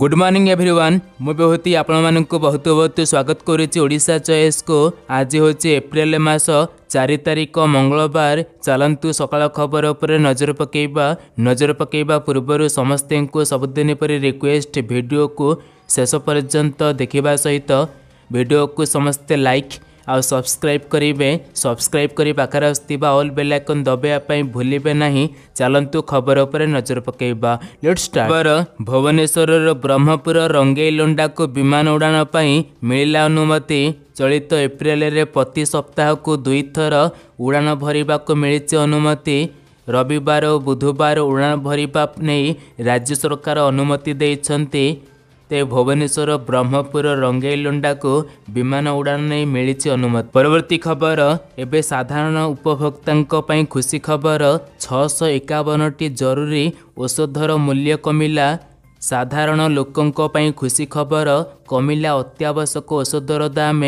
good morning everyone ମୁଁ ବିଭୂତି ଆପଣମାନଙ୍କୁ ବହୁତ ବହୁତ ସ୍ୱାଗତ କରୁଛି ଓଡ଼ିଶା ଚଏସ୍କୁ ଆଜି ହେଉଛି ଏପ୍ରିଲ ମାସ ଚାରି ତାରିଖ ମଙ୍ଗଳବାର ଚାଲନ୍ତୁ ସକାଳ ଖବର ଉପରେ ନଜର ପକାଇବା ନଜର ପକାଇବା ପୂର୍ବରୁ ସମସ୍ତଙ୍କୁ ସବୁଦିନ ପରି ରିକ୍ୱେଷ୍ଟ ଭିଡ଼ିଓକୁ ଶେଷ ପର୍ଯ୍ୟନ୍ତ ଦେଖିବା ସହିତ ଭିଡ଼ିଓକୁ ସମସ୍ତେ ଲାଇକ୍ आउ सब्सक्राइब गरे सब्सक्राइब बेल आइकन दबे बेलायकन भूलिबे नाही चलंतु खबर नजर पकेबा लेट्स भुवनेश्वर भुवनेसर ब्रह्मपुर रङ्गै को विमान मिलला अनुमति चलित एप्रिल प्रति सप्ताह को दुई थर को भरे अनुमति रविवार और बुधबार उडान भर नै राज्य सरकार अनुमति दिन्छ ତେବେ ଭୁବନେଶ୍ୱର ବ୍ରହ୍ମପୁର ରଙ୍ଗେଇଲୁଣ୍ଡାକୁ ବିମାନ ଉଡ଼ାଣ ନେଇ ମିଳିଛି ଅନୁମତି ପରବର୍ତ୍ତୀ ଖବର ଏବେ ସାଧାରଣ ଉପଭୋକ୍ତାଙ୍କ ପାଇଁ ଖୁସି ଖବର ଛଅଶହ ଏକାବନଟି ଜରୁରୀ ଔଷଧର ମୂଲ୍ୟ କମିଲା ସାଧାରଣ ଲୋକଙ୍କ ପାଇଁ ଖୁସି ଖବର କମିଲା ଅତ୍ୟାବଶ୍ୟକ ଔଷଧର ଦାମ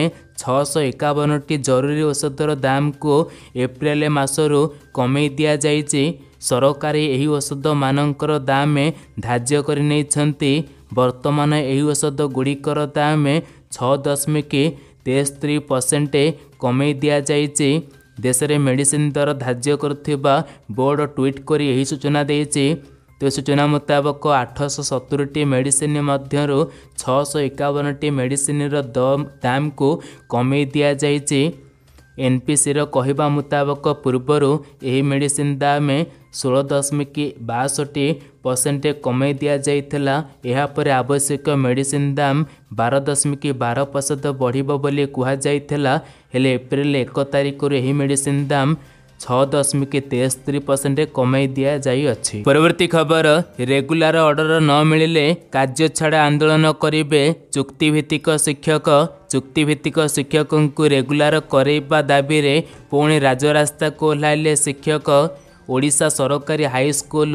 ଛଅଶହ ଏକାବନଟି ଜରୁରୀ ଔଷଧର ଦାମକୁ ଏପ୍ରିଲ ମାସରୁ କମେଇ ଦିଆଯାଇଛି ସରକାରୀ ଏହି ଔଷଧମାନଙ୍କର ଦାମ ଧାର୍ଯ୍ୟ କରିନେଇଛନ୍ତି ବର୍ତ୍ତମାନ ଏହି ଔଷଧ ଗୁଡ଼ିକର ଦାମ ଛଅ ଦଶମିକ ତେସ୍ତରି ପରସେଣ୍ଟ କମେଇ ଦିଆଯାଇଛି ଦେଶରେ ମେଡ଼ିସିନ ଦର ଧାର୍ଯ୍ୟ କରୁଥିବା ବୋର୍ଡ଼ ଟ୍ୱିଟ୍ କରି ଏହି ସୂଚନା ଦେଇଛି ତେ ସୂଚନା ମୁତାବକ ଆଠଶହ ସତୁରିଟି ମେଡ଼ିସିନ ମଧ୍ୟରୁ ଛଅଶହ ଏକାବନଟି ମେଡ଼ିସିନର ଦାମକୁ କମେଇ ଦିଆଯାଇଛି ଏନ୍ପିସିର କହିବା ମୁତାବକ ପୂର୍ବରୁ ଏହି ମେଡିସିନ୍ ଦାମ ଷୋହଳ ଦଶମିକ ବାଷଠି ପରସେଣ୍ଟ କମାଇ ଦିଆଯାଇଥିଲା ଏହାପରେ ଆବଶ୍ୟକ ମେଡିସିନ୍ ଦାମ ବାର ଦଶମିକ ବାର ପ୍ରତିଶତ ବଢ଼ିବ ବୋଲି କୁହାଯାଇଥିଲା ହେଲେ ଏପ୍ରିଲ ଏକ ତାରିଖରୁ ଏହି ମେଡିସିନ୍ ଦାମ ଛ ଦଶମିକ ତେସ୍ତରୀ ପରସେଣ୍ଟ କମାଇ ଦିଆଯାଇଅଛି ପରବର୍ତ୍ତୀ ଖବର ରେଗୁଲାର ଅର୍ଡର ନ ମିଳିଲେ କାର୍ଯ୍ୟ ଛାଡ଼ ଆନ୍ଦୋଳନ କରିବେ ଚୁକ୍ତିଭିତ୍ତିକ ଶିକ୍ଷକ ଚୁକ୍ତିଭିତ୍ତିକ ଶିକ୍ଷକଙ୍କୁ ରେଗୁଲାର କରାଇବା ଦାବିରେ ପୁଣି ରାଜରାସ୍ତାକୁ ଓହ୍ଲାଇଲେ ଶିକ୍ଷକ ଓଡ଼ିଶା ସରକାରୀ ହାଇସ୍କୁଲ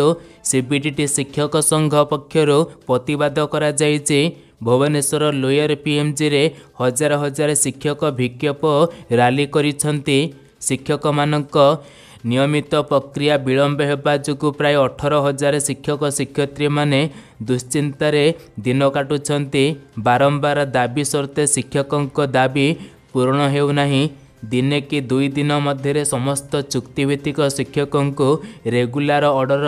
ସିବିଡିଟି ଶିକ୍ଷକ ସଂଘ ପକ୍ଷରୁ ପ୍ରତିବାଦ କରାଯାଇଛି ଭୁବନେଶ୍ୱର ଲୋୟର ପିଏମ୍ଜିରେ ହଜାର ହଜାର ଶିକ୍ଷକ ବିକ୍ଷୋଭ ରାଲି କରିଛନ୍ତି ଶିକ୍ଷକମାନଙ୍କ ନିୟମିତ ପ୍ରକ୍ରିୟା ବିଳମ୍ବ ହେବା ଯୋଗୁଁ ପ୍ରାୟ ଅଠର ହଜାର ଶିକ୍ଷକ ଶିକ୍ଷୟତ୍ରୀମାନେ ଦୁଶ୍ଚିନ୍ତାରେ ଦିନ କାଟୁଛନ୍ତି ବାରମ୍ବାର ଦାବି ସତ୍ତ୍ୱେ ଶିକ୍ଷକଙ୍କ ଦାବି ପୂରଣ ହେଉନାହିଁ ଦିନେ କି ଦୁଇ ଦିନ ମଧ୍ୟରେ ସମସ୍ତ ଚୁକ୍ତିଭିତ୍ତିକ ଶିକ୍ଷକଙ୍କୁ ରେଗୁଲାର ଅର୍ଡ଼ର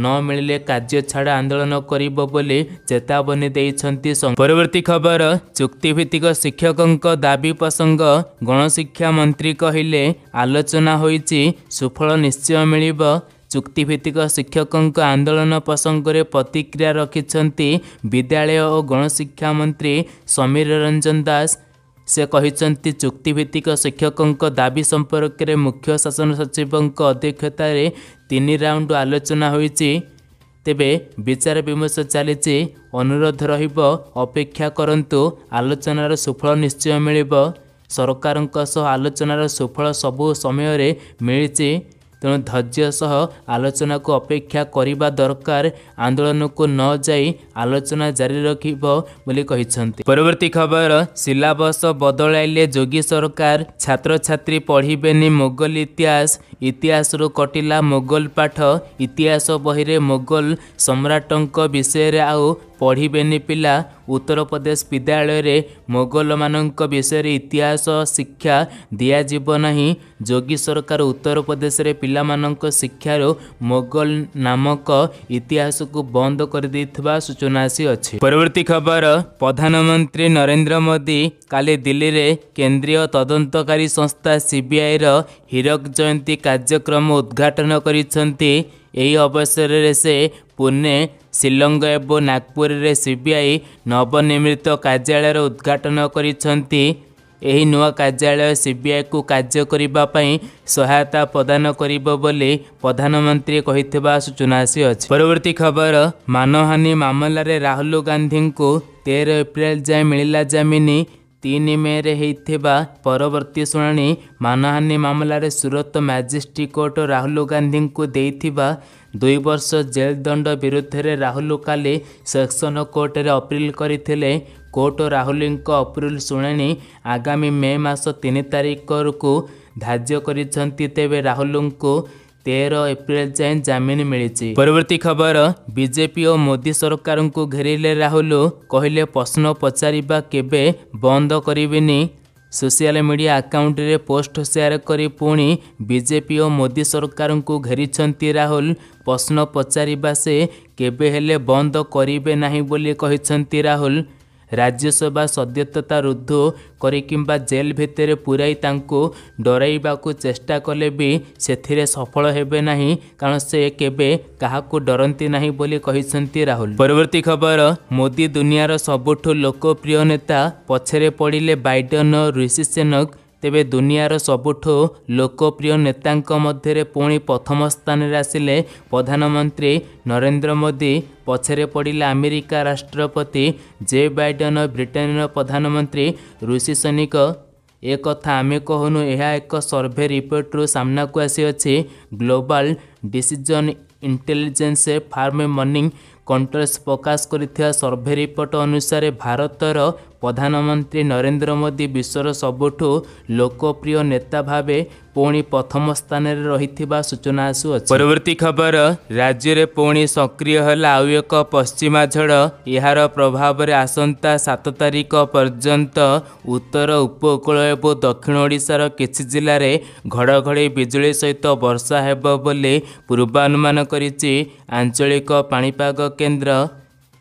ନ ମିଳିଲେ କାର୍ଯ୍ୟ ଛାଡ଼ ଆନ୍ଦୋଳନ କରିବ ବୋଲି ଚେତାବନୀ ଦେଇଛନ୍ତି ପରବର୍ତ୍ତୀ ଖବର ଚୁକ୍ତିଭିତ୍ତିକ ଶିକ୍ଷକଙ୍କ ଦାବି ପ୍ରସଙ୍ଗ ଗଣଶିକ୍ଷା ମନ୍ତ୍ରୀ କହିଲେ ଆଲୋଚନା ହୋଇଛି ସୁଫଳ ନିଶ୍ଚୟ ମିଳିବ ଚୁକ୍ତିଭିତ୍ତିକ ଶିକ୍ଷକଙ୍କ ଆନ୍ଦୋଳନ ପ୍ରସଙ୍ଗରେ ପ୍ରତିକ୍ରିୟା ରଖିଛନ୍ତି ବିଦ୍ୟାଳୟ ଓ ଗଣଶିକ୍ଷା ମନ୍ତ୍ରୀ ସମୀର ରଞ୍ଜନ ଦାସ ସେ କହିଛନ୍ତି ଚୁକ୍ତିଭିତ୍ତିକ ଶିକ୍ଷକଙ୍କ ଦାବି ସମ୍ପର୍କରେ ମୁଖ୍ୟ ଶାସନ ସଚିବଙ୍କ ଅଧ୍ୟକ୍ଷତାରେ ତିନି ରାଉଣ୍ଡ ଆଲୋଚନା ହୋଇଛି ତେବେ ବିଚାର ବିମର୍ଶ ଚାଲିଛି ଅନୁରୋଧ ରହିବ ଅପେକ୍ଷା କରନ୍ତୁ ଆଲୋଚନାର ସୁଫଳ ନିଶ୍ଚୟ ମିଳିବ ସରକାରଙ୍କ ସହ ଆଲୋଚନାର ସୁଫଳ ସବୁ ସମୟରେ ମିଳିଛି ତେଣୁ ଧୈର୍ଯ୍ୟ ସହ ଆଲୋଚନାକୁ ଅପେକ୍ଷା କରିବା ଦରକାର ଆନ୍ଦୋଳନକୁ ନଯାଇ ଆଲୋଚନା ଜାରି ରଖିବ ବୋଲି କହିଛନ୍ତି ପରବର୍ତ୍ତୀ ଖବର ସିଲାବସ ବଦଳାଇଲେ ଯୋଗୀ ସରକାର ଛାତ୍ରଛାତ୍ରୀ ପଢ଼ିବେନି ମୋଗଲ ଇତିହାସ ଇତିହାସରୁ କଟିଲା ମୋଗଲ ପାଠ ଇତିହାସ ବହିରେ ମୋଗଲ ସମ୍ରାଟଙ୍କ ବିଷୟରେ ଆଉ ପଢ଼ିବେନି ପିଲା ଉତ୍ତରପ୍ରଦେଶ ବିଦ୍ୟାଳୟରେ ମୋଗଲମାନଙ୍କ ବିଷୟରେ ଇତିହାସ ଶିକ୍ଷା ଦିଆଯିବ ନାହିଁ ଯୋଗୀ ସରକାର ଉତ୍ତରପ୍ରଦେଶରେ ପିଲାମାନଙ୍କ ଶିକ୍ଷାରୁ ମୋଗଲ ନାମକ ଇତିହାସକୁ ବନ୍ଦ କରିଦେଇଥିବା ସୂଚନା ଆସିଅଛି ପରବର୍ତ୍ତୀ ଖବର ପ୍ରଧାନମନ୍ତ୍ରୀ ନରେନ୍ଦ୍ର ମୋଦି କାଲି ଦିଲ୍ଲୀରେ କେନ୍ଦ୍ରୀୟ ତଦନ୍ତକାରୀ ସଂସ୍ଥା ସିବିଆଇର ହୀରକ ଜୟନ୍ତୀ କାର୍ଯ୍ୟକ୍ରମ ଉଦ୍ଘାଟନ କରିଛନ୍ତି ଏହି ଅବସରରେ ସେ ପୁନେ ଶିଲଙ୍ଗ ଏବଂ ନାଗପୁରରେ ସିବିଆଇ ନବନିର୍ମିତ କାର୍ଯ୍ୟାଳୟର ଉଦ୍ଘାଟନ କରିଛନ୍ତି ଏହି ନୂଆ କାର୍ଯ୍ୟାଳୟ ସିବିଆଇକୁ କାର୍ଯ୍ୟ କରିବା ପାଇଁ ସହାୟତା ପ୍ରଦାନ କରିବ ବୋଲି ପ୍ରଧାନମନ୍ତ୍ରୀ କହିଥିବା ସୂଚନା ଆସିଅଛି ପରବର୍ତ୍ତୀ ଖବର ମାନହାନି ମାମଲାରେ ରାହୁଲ ଗାନ୍ଧୀଙ୍କୁ ତେର ଏପ୍ରିଲ ଯାଏଁ ମିଳିଲା ଜାମିନ ତିନି ମେରେ ହୋଇଥିବା ପରବର୍ତ୍ତୀ ଶୁଣାଣି ମାନହାନୀ ମାମଲାରେ ସୁରତ ମାଜିଷ୍ଟ୍ରେଟ୍ କୋର୍ଟ ରାହୁଲ ଗାନ୍ଧୀଙ୍କୁ ଦେଇଥିବା ଦୁଇ ବର୍ଷ ଜେଲ୍ ଦଣ୍ଡ ବିରୁଦ୍ଧରେ ରାହୁଲ କାଲି ସେକ୍ସନ କୋର୍ଟରେ ଅପିଲ କରିଥିଲେ କୋର୍ଟ ରାହୁଲଙ୍କ ଅପିଲ ଶୁଣାଣି ଆଗାମୀ ମେ ମାସ ତିନି ତାରିଖକୁ ଧାର୍ଯ୍ୟ କରିଛନ୍ତି ତେବେ ରାହୁଲଙ୍କୁ ତେର ଏପ୍ରିଲ ଯାଏଁ ଜାମିନ ମିଳିଛି ପରବର୍ତ୍ତୀ ଖବର ବିଜେପି ଓ ମୋଦି ସରକାରଙ୍କୁ ଘେରିଲେ ରାହୁଲ କହିଲେ ପ୍ରଶ୍ନ ପଚାରିବା କେବେ ବନ୍ଦ କରିବିନି ସୋସିଆଲ ମିଡ଼ିଆ ଆକାଉଣ୍ଟରେ ପୋଷ୍ଟ ସେୟାର କରି ପୁଣି ବିଜେପି ଓ ମୋଦି ସରକାରଙ୍କୁ ଘେରିଛନ୍ତି ରାହୁଲ ପ୍ରଶ୍ନ ପଚାରିବା ସେ କେବେ ହେଲେ ବନ୍ଦ କରିବେ ନାହିଁ ବୋଲି କହିଛନ୍ତି ରାହୁଲ ରାଜ୍ୟସଭା ସଦ୍ୟତତାରୁଦ୍ଧ କରି କିମ୍ବା ଜେଲ୍ ଭିତରେ ପୁରାଇ ତାଙ୍କୁ ଡରାଇବାକୁ ଚେଷ୍ଟା କଲେ ବି ସେଥିରେ ସଫଳ ହେବେ ନାହିଁ କାରଣ ସେ କେବେ କାହାକୁ ଡରନ୍ତି ନାହିଁ ବୋଲି କହିଛନ୍ତି ରାହୁଲ ପରବର୍ତ୍ତୀ ଖବର ମୋଦି ଦୁନିଆର ସବୁଠୁ ଲୋକପ୍ରିୟ ନେତା ପଛରେ ପଡ଼ିଲେ ବାଇଡେନ୍ ଋଷି ସେନକ ତେବେ ଦୁନିଆର ସବୁଠୁ ଲୋକପ୍ରିୟ ନେତାଙ୍କ ମଧ୍ୟରେ ପୁଣି ପ୍ରଥମ ସ୍ଥାନରେ ଆସିଲେ ପ୍ରଧାନମନ୍ତ୍ରୀ ନରେନ୍ଦ୍ର ମୋଦି ପଛରେ ପଡ଼ିଲେ ଆମେରିକା ରାଷ୍ଟ୍ରପତି ଜେ ବାଇଡେନ୍ ଓ ବ୍ରିଟେନର ପ୍ରଧାନମନ୍ତ୍ରୀ ଋଷି ସୈନିକ ଏକଥା ଆମେ କହୁନୁ ଏହା ଏକ ସର୍ଭେ ରିପୋର୍ଟରୁ ସାମ୍ନାକୁ ଆସିଅଛି global decision intelligence firm Morning Consult ପ୍ରକାଶ କରିଥିବା ସର୍ଭେ ରିପୋର୍ଟ ଅନୁସାରେ ଭାରତର ପ୍ରଧାନମନ୍ତ୍ରୀ ନରେନ୍ଦ୍ର ମୋଦି ବିଶ୍ୱର ସବୁଠୁ ଲୋକପ୍ରିୟ ନେତା ଭାବେ ପୁଣି ପ୍ରଥମ ସ୍ଥାନରେ ରହିଥିବା ସୂଚନା ଆସୁଅଛି ପରବର୍ତ୍ତୀ ଖବର ରାଜ୍ୟରେ ପୁଣି ସକ୍ରିୟ ହେଲା ଆଉ ଏକ ପଶ୍ଚିମା ଝଡ଼ ଏହାର ପ୍ରଭାବରେ ଆସନ୍ତା ସାତ ତାରିଖ ପର୍ଯ୍ୟନ୍ତ ଉତ୍ତର ଉପକୂଳ ଏବଂ ଦକ୍ଷିଣ ଓଡ଼ିଶାର କିଛି ଜିଲ୍ଲାରେ ଘଡ଼ଘଡ଼ି ବିଜୁଳି ସହିତ ବର୍ଷା ହେବ ବୋଲି ପୂର୍ବାନୁମାନ କରିଛି ଆଞ୍ଚଳିକ ପାଣିପାଗ କେନ୍ଦ୍ର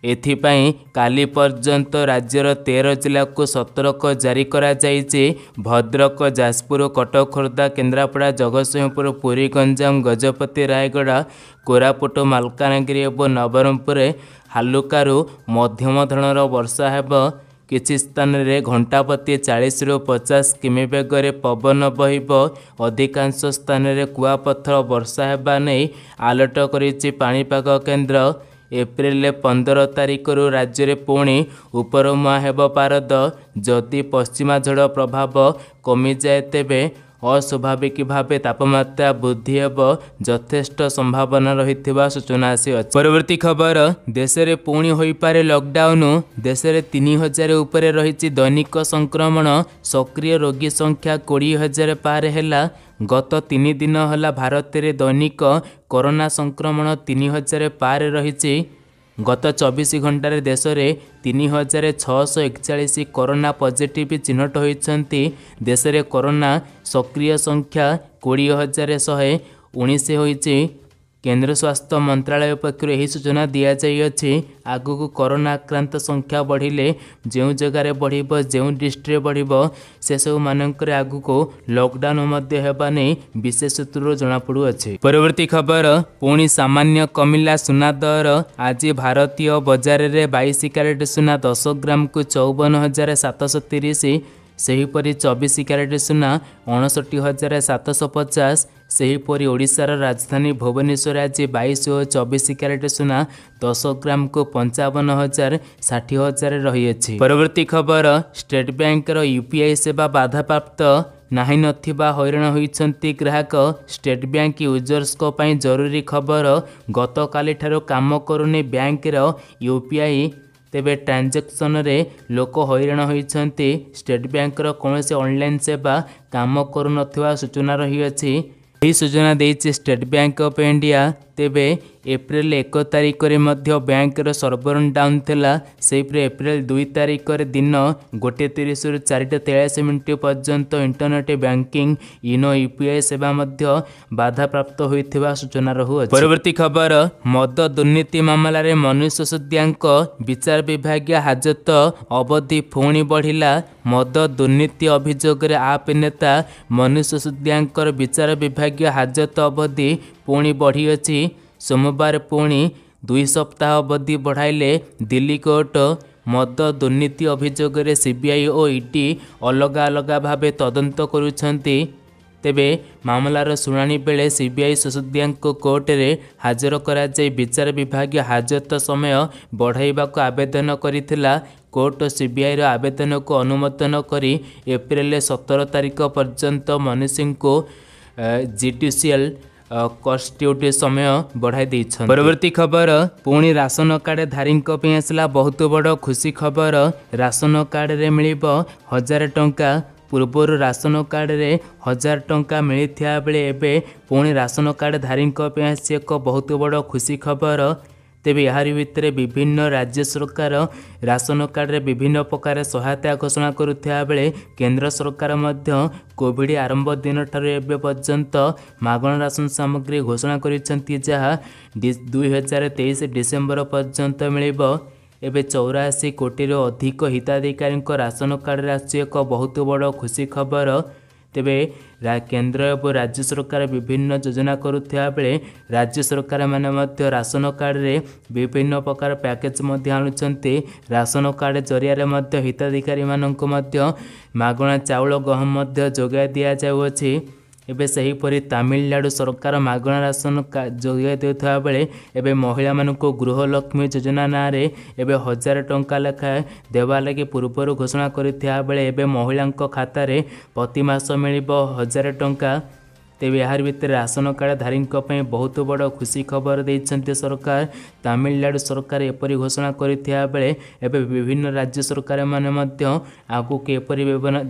ଏଥିପାଇଁ କାଲି ପର୍ଯ୍ୟନ୍ତ ରାଜ୍ୟର ତେର ଜିଲ୍ଲାକୁ ସତର୍କ ଜାରି କରାଯାଇଛି ଭଦ୍ରକ ଯାଜପୁର କଟକ ଖୋର୍ଦ୍ଧା କେନ୍ଦ୍ରାପଡ଼ା ଜଗତସିଂହପୁର ପୁରୀ ଗଞ୍ଜାମ ଗଜପତି ରାୟଗଡ଼ା କୋରାପୁଟ ମାଲକାନଗିରି ଏବଂ ନବରଙ୍ଗପୁରରେ ହାଲୁକାରୁ ମଧ୍ୟମ ଧରଣର ବର୍ଷା ହେବ କିଛି ସ୍ଥାନରେ ଘଣ୍ଟା ପ୍ରତି ଚାଳିଶରୁ ପଚାଶ କିମି ବେଗରେ ପବନ ବହିବ ଅଧିକାଂଶ ସ୍ଥାନରେ କୁଆପଥର ବର୍ଷା ହେବା ନେଇ ଆଲର୍ଟ କରିଛି ପାଣିପାଗ କେନ୍ଦ୍ର ଏପ୍ରିଲ ପନ୍ଦର ତାରିଖରୁ ରାଜ୍ୟରେ ପୁଣି ଉପରମୁହାଁ ହେବ ପାରଦ ଯଦି ପଶ୍ଚିମା ଝଡ଼ ପ୍ରଭାବ କମିଯାଏ ତେବେ ଅସ୍ୱାଭାବିକ ଭାବେ ତାପମାତ୍ରା ବୃଦ୍ଧି ହେବ ଯଥେଷ୍ଟ ସମ୍ଭାବନା ରହିଥିବା ସୂଚନା ଆସିଅଛି ପରବର୍ତ୍ତୀ ଖବର ଦେଶରେ ପୁଣି ହୋଇପାରେ ଲକଡାଉନ ଦେଶରେ ତିନି ହଜାର ଉପରେ ରହିଛି ଦୈନିକ ସଂକ୍ରମଣ ସକ୍ରିୟ ରୋଗୀ ସଂଖ୍ୟା କୋଡ଼ିଏ ହଜାର ପାରେ ହେଲା ଗତ ତିନି ଦିନ ହେଲା ଭାରତରେ ଦୈନିକ କରୋନା ସଂକ୍ରମଣ ତିନି ହଜାର ପାରେ ରହିଛି ଗତ ଚବିଶ ଘଣ୍ଟାରେ ଦେଶରେ ତିନି ହଜାର ଛଅଶହ ଏକଚାଳିଶ କରୋନା ପଜିଟିଭ୍ ଚିହ୍ନଟ ହୋଇଛନ୍ତି ଦେଶରେ କରୋନା ସକ୍ରିୟ ସଂଖ୍ୟା କୋଡ଼ିଏ ହଜାର ଶହେ ଉଣେଇଶ ହୋଇଛି କେନ୍ଦ୍ର ସ୍ୱାସ୍ଥ୍ୟ ମନ୍ତ୍ରାଳୟ ପକ୍ଷରୁ ଏହି ସୂଚନା ଦିଆଯାଇଅଛି ଆଗକୁ କରୋନା ଆକ୍ରାନ୍ତ ସଂଖ୍ୟା ବଢ଼ିଲେ ଯେଉଁ ଜାଗାରେ ବଢ଼ିବ ଯେଉଁ ଡିଷ୍ଟ୍ରିକ୍ଟରେ ବଢ଼ିବ ସେସବୁମାନଙ୍କରେ ଆଗକୁ ଲକ୍ଡାଉନ୍ ମଧ୍ୟ ହେବା ନେଇ ବିଶେଷ ସୂତ୍ରରୁ ଜଣାପଡ଼ୁଅଛି ପରବର୍ତ୍ତୀ ଖବର ପୁଣି ସାମାନ୍ୟ କମିଲା ସୁନା ଦର ଆଜି ଭାରତୀୟ ବଜାରରେ ବାଇଶ କ୍ୟାରେଟ୍ ସୁନା ଦଶ ଗ୍ରାମକୁ ଚଉବନ ହଜାର ସାତଶହ ତିରିଶ ସେହିପରି ଚବିଶ କ୍ୟାରେଟ୍ ସୁନା ଅଣଷଠି ହଜାର ସାତଶହ ପଚାଶ ସେହିପରି ଓଡ଼ିଶାର ରାଜଧାନୀ ଭୁବନେଶ୍ୱରରେ ଆଜି ବାଇଶ ଓ ଚବିଶ କ୍ୟାରେଟ୍ ସୁନା ଦଶ ଗ୍ରାମକୁ ପଞ୍ଚାବନ ହଜାର ଷାଠିଏ ହଜାର ରହିଅଛି ପରବର୍ତ୍ତୀ ଖବର ଷ୍ଟେଟ୍ ବ୍ୟାଙ୍କର ୟୁ ପି ଆଇ ସେବା ବାଧାପ୍ରାପ୍ତ ନାହିଁ ନଥିବା ହଇରାଣ ହୋଇଛନ୍ତି ଗ୍ରାହକ ଷ୍ଟେଟ୍ ବ୍ୟାଙ୍କ ୟୁଜର୍ସଙ୍କ ପାଇଁ ଜରୁରୀ ଖବର ଗତକାଲିଠାରୁ କାମ କରୁନି ବ୍ୟାଙ୍କର ୟୁ ପି ଆଇ ତେବେ ଟ୍ରାଞ୍ଜାକ୍ସନରେ ଲୋକ ହଇରାଣ ହୋଇଛନ୍ତି ଷ୍ଟେଟ୍ ବ୍ୟାଙ୍କର କୌଣସି ଅନଲାଇନ୍ ସେବା କାମ କରୁନଥିବା ସୂଚନା ରହିଅଛି ଏହି ସୂଚନା ଦେଇଛି ଷ୍ଟେଟ୍ ବ୍ୟାଙ୍କ ଅଫ୍ ଇଣ୍ଡିଆ ତେବେ ଏପ୍ରିଲ ଏକ ତାରିଖରେ ମଧ୍ୟ ବ୍ୟାଙ୍କର ସର୍ଭର ଡାଉନ୍ ଥିଲା ସେହିପରି ଏପ୍ରିଲ ଦୁଇ ତାରିଖରେ ଦିନ ଗୋଟିଏ ତିରିଶରୁ ଚାରିଟା ତେୟାଳିଶ ମିନିଟ୍ ପର୍ଯ୍ୟନ୍ତ internet banking YONO U P I ସେବା ମଧ୍ୟ ବାଧାପ୍ରାପ୍ତ ହୋଇଥିବା ସୂଚନା ରହୁଅଛି ପରବର୍ତ୍ତୀ ଖବର ମଦ ଦୁର୍ନୀତି ମାମଲାରେ ମନୀଷ ସିସୋଦିଆଙ୍କ ବିଚାର ବିଭାଗୀୟ ହାଜତ ଅବଧି ପୁଣି ବଢ଼ିଲା ମଦ ଦୁର୍ନୀତି ଅଭିଯୋଗରେ ଆପ୍ ନେତା ମନୀଷ ସିସୋଦିଆଙ୍କର ବିଚାର ବିଭାଗୀୟ ହାଜତ ଅବଧି ପୁଣି ବଢ଼ିଅଛି ସୋମବାର ପୁଣି ଦୁଇ ସପ୍ତାହ ଅବଧି ବଢ଼ାଇଲେ ଦିଲ୍ଲୀ କୋର୍ଟ ମଦ ଦୁର୍ନୀତି ଅଭିଯୋଗରେ ସିବିଆଇ ଓ ଇଡି ଅଲଗା ଅଲଗା ଭାବେ ତଦନ୍ତ କରୁଛନ୍ତି ତେବେ ମାମଲାର ଶୁଣାଣି ବେଳେ ସିବିଆଇ ସୁସୁଦିଆଙ୍କୁ କୋର୍ଟରେ ହାଜର କରାଯାଇ ବିଚାର ବିଭାଗୀୟ ହାଜତ ସମୟ ବଢ଼ାଇବାକୁ ଆବେଦନ କରିଥିଲା କୋର୍ଟ ସିବିଆଇର ଆବେଦନକୁ ଅନୁମୋଦନ କରି ଏପ୍ରିଲ ସତର ତାରିଖ ପର୍ଯ୍ୟନ୍ତ ମନୀଷୀଙ୍କୁ ଜୁଡ଼ିସିଆଲ କଷ୍ଟ ସମୟ ବଢ଼ାଇ ଦେଇଛନ୍ତି ପରବର୍ତ୍ତୀ ଖବର ପୁଣି ରାସନ କାର୍ଡ ଧାରୀଙ୍କ ପାଇଁ ଆସିଲା ବହୁତ ବଡ଼ ଖୁସି ଖବର ରାସନ କାର୍ଡରେ ମିଳିବ ହଜାର ଟଙ୍କା ପୂର୍ବରୁ ରାସନ କାର୍ଡରେ ହଜାର ଟଙ୍କା ମିଳିଥିବା ବେଳେ ଏବେ ପୁଣି ରାସନ କାର୍ଡ ଧାରୀଙ୍କ ପାଇଁ ଆସିଛି ଏକ ବହୁତ ବଡ଼ ଖୁସି ଖବର ତେବେ ଏହାରି ଭିତରେ ବିଭିନ୍ନ ରାଜ୍ୟ ସରକାର ରାସନ କାର୍ଡ଼ରେ ବିଭିନ୍ନ ପ୍ରକାର ସହାୟତା ଘୋଷଣା କରୁଥିବା ବେଳେ କେନ୍ଦ୍ର ସରକାର ମଧ୍ୟ କୋଭିଡ଼ ଆରମ୍ଭ ଦିନଠାରୁ ଏବେ ପର୍ଯ୍ୟନ୍ତ ମାଗଣା ରାସନ ସାମଗ୍ରୀ ଘୋଷଣା କରିଛନ୍ତି ଯାହା ଦୁଇହଜାର ତେଇଶ ଡିସେମ୍ବର ପର୍ଯ୍ୟନ୍ତ ମିଳିବ ଏବେ ଚଉରାଅଶୀ କୋଟିରୁ ଅଧିକ ହିତାଧିକାରୀଙ୍କ ରାସନ କାର୍ଡ଼ରେ ଆସୁଛି ଏକ ବହୁତ ବଡ଼ ଖୁସି ଖବର ତେବେ କେନ୍ଦ୍ର ଏବଂ ରାଜ୍ୟ ସରକାର ବିଭିନ୍ନ ଯୋଜନା କରୁଥିବା ବେଳେ ରାଜ୍ୟ ସରକାରମାନେ ମଧ୍ୟ ରାସନ କାର୍ଡ଼ରେ ବିଭିନ୍ନ ପ୍ରକାର ପ୍ୟାକେଜ୍ ମଧ୍ୟ ଆଣୁଛନ୍ତି ରାସନ କାର୍ଡ଼ ଜରିଆରେ ମଧ୍ୟ ହିତାଧିକାରୀମାନଙ୍କୁ ମଧ୍ୟ ମାଗଣା ଚାଉଳ ଗହମ ମଧ୍ୟ ଯୋଗାଇ ଦିଆଯାଉଅଛି ଏବେ ସେହିପରି ତାମିଲନାଡ଼ୁ ସରକାର ମାଗଣା ରାସନ ଯୋଗାଇ ଦେଉଥିବା ବେଳେ ଏବେ ମହିଳାମାନଙ୍କୁ ଗୃହଲକ୍ଷ୍ମୀ ଯୋଜନା ନାଁରେ ଏବେ ହଜାର ଟଙ୍କା ଲେଖାଏଁ ଦେବା ଲାଗି ପୂର୍ବରୁ ଘୋଷଣା କରିଥିବା ବେଳେ ଏବେ ମହିଳାଙ୍କ ଖାତାରେ ପ୍ରତି ମାସ ମିଳିବ ହଜାର ଟଙ୍କା ତେବେ ଏହାରି ଭିତରେ ରାସନ କାର୍ଡ଼ଧାରୀଙ୍କ ପାଇଁ ବହୁତ ବଡ଼ ଖୁସି ଖବର ଦେଇଛନ୍ତି ସରକାର ତାମିଲନାଡ଼ୁ ସରକାର ଏପରି ଘୋଷଣା କରିଥିବା ବେଳେ ଏବେ ବିଭିନ୍ନ ରାଜ୍ୟ ସରକାରମାନେ ମଧ୍ୟ ଆଗକୁ ଏପରି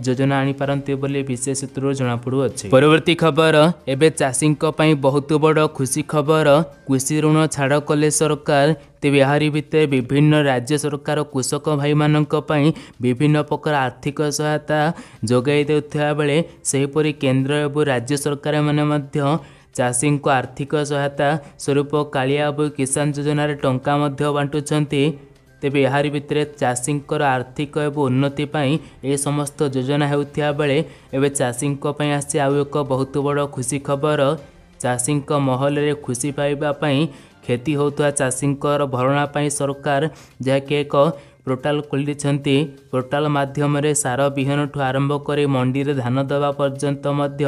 ଯୋଜନା ଆଣିପାରନ୍ତି ବୋଲି ବିଶେଷ ସୂତ୍ରରୁ ଜଣାପଡ଼ୁଅଛି ପରବର୍ତ୍ତୀ ଖବର ଏବେ ଚାଷୀଙ୍କ ପାଇଁ ବହୁତ ବଡ଼ ଖୁସି ଖବର କୃଷି ଋଣ ଛାଡ଼ କଲେ ସରକାର ତେବେ ଏହାରି ଭିତରେ ବିଭିନ୍ନ ରାଜ୍ୟ ସରକାର କୃଷକ ଭାଇମାନଙ୍କ ପାଇଁ ବିଭିନ୍ନ ପ୍ରକାର ଆର୍ଥିକ ସହାୟତା ଯୋଗାଇ ଦେଉଥିବା ବେଳେ ସେହିପରି କେନ୍ଦ୍ର ଏବଂ ରାଜ୍ୟ ସରକାରମାନେ ମଧ୍ୟ ଚାଷୀଙ୍କୁ ଆର୍ଥିକ ସହାୟତା ସ୍ୱରୂପ କାଳିଆ ଏବଂ କିଷାନ ଯୋଜନାରେ ଟଙ୍କା ମଧ୍ୟ ବାଣ୍ଟୁଛନ୍ତି ତେବେ ଏହାରି ଭିତରେ ଚାଷୀଙ୍କର ଆର୍ଥିକ ଏବଂ ଉନ୍ନତି ପାଇଁ ଏ ସମସ୍ତ ଯୋଜନା ହେଉଥିବା ବେଳେ ଏବେ ଚାଷୀଙ୍କ ପାଇଁ ଆସି ଆଉ ଏକ ବହୁତ ବଡ଼ ଖୁସି ଖବର ଚାଷୀଙ୍କ ମହଲରେ ଖୁସି ପାଇବା ପାଇଁ କ୍ଷତି ହେଉଥିବା ଚାଷୀଙ୍କର ଭରଣା ପାଇଁ ସରକାର ଯାହାକି ଏକ ପୋର୍ଟାଲ ଖୋଲିଛନ୍ତି ପୋର୍ଟାଲ ମାଧ୍ୟମରେ ସାର ବିହନଠୁ ଆରମ୍ଭ କରି ମଣ୍ଡିରେ ଧାନ ଦେବା ପର୍ଯ୍ୟନ୍ତ ମଧ୍ୟ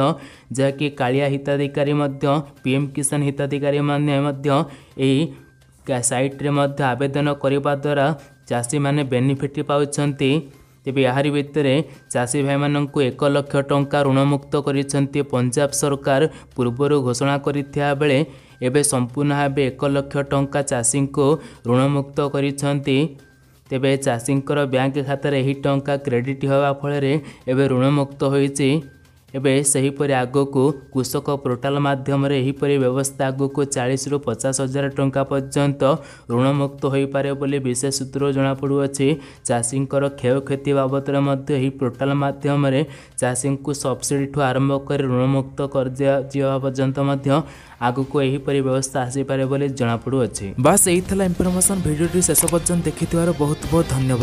ଯାହାକି କାଳିଆ ହିତାଧିକାରୀ ମଧ୍ୟ ପି ଏମ୍ କିଷାନ ହିତାଧିକାରୀମାନେ ମଧ୍ୟ ଏହି ସାଇଟ୍ରେ ମଧ୍ୟ ଆବେଦନ କରିବା ଦ୍ୱାରା ଚାଷୀମାନେ ବେନିଫିଟ୍ ପାଉଛନ୍ତି ତେବେ ଏହାରି ଭିତରେ ଚାଷୀ ଭାଇମାନଙ୍କୁ ଏକ ଲକ୍ଷ ଟଙ୍କା ଋଣମୁକ୍ତ କରିଛନ୍ତି ପଞ୍ଜାବ ସରକାର ପୂର୍ବରୁ ଘୋଷଣା କରିଥିବା ବେଳେ ଏବେ ସମ୍ପୂର୍ଣ୍ଣ ଭାବେ ଏକ ଲକ୍ଷ ଟଙ୍କା ଚାଷୀଙ୍କୁ ଋଣମୁକ୍ତ କରିଛନ୍ତି ତେବେ ଚାଷୀଙ୍କର ବ୍ୟାଙ୍କ ଖାତାରେ ଏହି ଟଙ୍କା କ୍ରେଡ଼ିଟ୍ ହେବା ଫଳରେ ଏବେ ଋଣମୁକ୍ତ ହୋଇଛି ଏବେ ସେହିପରି ଆଗକୁ କୃଷକ ପୋର୍ଟାଲ ମାଧ୍ୟମରେ ଏହିପରି ବ୍ୟବସ୍ଥା ଆଗକୁ ଚାଳିଶରୁ ପଚାଶ ହଜାର ଟଙ୍କା ପର୍ଯ୍ୟନ୍ତ ଋଣମୁକ୍ତ ହୋଇପାରେ ବୋଲି ବିଶେଷ ସୂତ୍ରରୁ ଜଣାପଡ଼ୁଅଛି ଚାଷୀଙ୍କର କ୍ଷୟକ୍ଷତି ବାବଦରେ ମଧ୍ୟ ଏହି ପୋର୍ଟାଲ ମାଧ୍ୟମରେ ଚାଷୀଙ୍କୁ ସବସିଡ଼ିଠୁ ଆରମ୍ଭ କରି ଋଣମୁକ୍ତ କରିଦିଆଯିବା ପର୍ଯ୍ୟନ୍ତ ମଧ୍ୟ ଆଗକୁ ଏହିପରି ବ୍ୟବସ୍ଥା ଆସିପାରେ ବୋଲି ଜଣାପଡ଼ୁଅଛି ବାସ୍ ଏଇ ଥିଲା ଇନଫର୍ମେସନ୍ ଭିଡ଼ିଓଟି ଶେଷ ପର୍ଯ୍ୟନ୍ତ ଦେଖିଥିବାରୁ ବହୁତ ବହୁତ ଧନ୍ୟବାଦ